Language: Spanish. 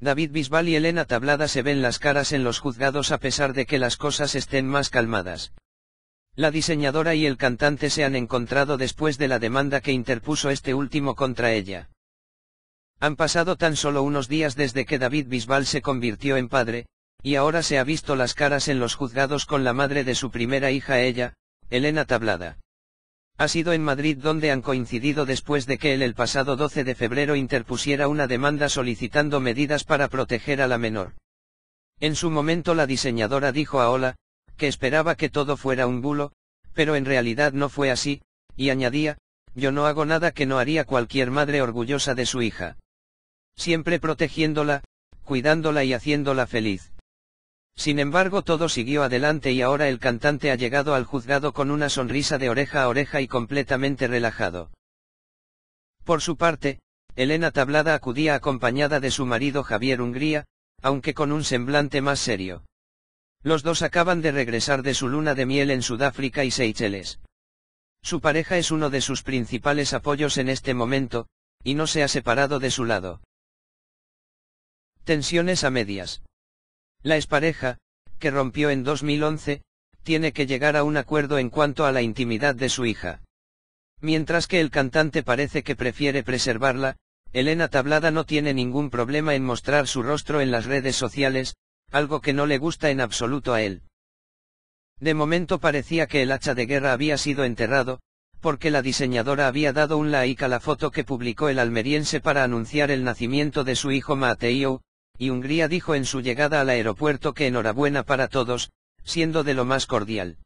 David Bisbal y Elena Tablada se ven las caras en los juzgados a pesar de que las cosas estén más calmadas. La diseñadora y el cantante se han encontrado después de la demanda que interpuso este último contra ella. Han pasado tan solo unos días desde que David Bisbal se convirtió en padre, y ahora se ha visto las caras en los juzgados con la madre de su primera hija ella, Elena Tablada. Ha sido en Madrid donde han coincidido después de que él el pasado 12 de febrero interpusiera una demanda solicitando medidas para proteger a la menor. En su momento la diseñadora dijo a Ola, que esperaba que todo fuera un bulo, pero en realidad no fue así, y añadía, yo no hago nada que no haría cualquier madre orgullosa de su hija. Siempre protegiéndola, cuidándola y haciéndola feliz. Sin embargo todo siguió adelante y ahora el cantante ha llegado al juzgado con una sonrisa de oreja a oreja y completamente relajado. Por su parte, Elena Tablada acudía acompañada de su marido Javier Hungría, aunque con un semblante más serio. Los dos acaban de regresar de su luna de miel en Sudáfrica y Seychelles. Su pareja es uno de sus principales apoyos en este momento, y no se ha separado de su lado. Tensiones a medias. La expareja, que rompió en 2011, tiene que llegar a un acuerdo en cuanto a la intimidad de su hija. Mientras que el cantante parece que prefiere preservarla, Elena Tablada no tiene ningún problema en mostrar su rostro en las redes sociales, algo que no le gusta en absoluto a él. De momento parecía que el hacha de guerra había sido enterrado, porque la diseñadora había dado un like a la foto que publicó el almeriense para anunciar el nacimiento de su hijo Mateo, y Hungría dijo en su llegada al aeropuerto que enhorabuena para todos, siendo de lo más cordial.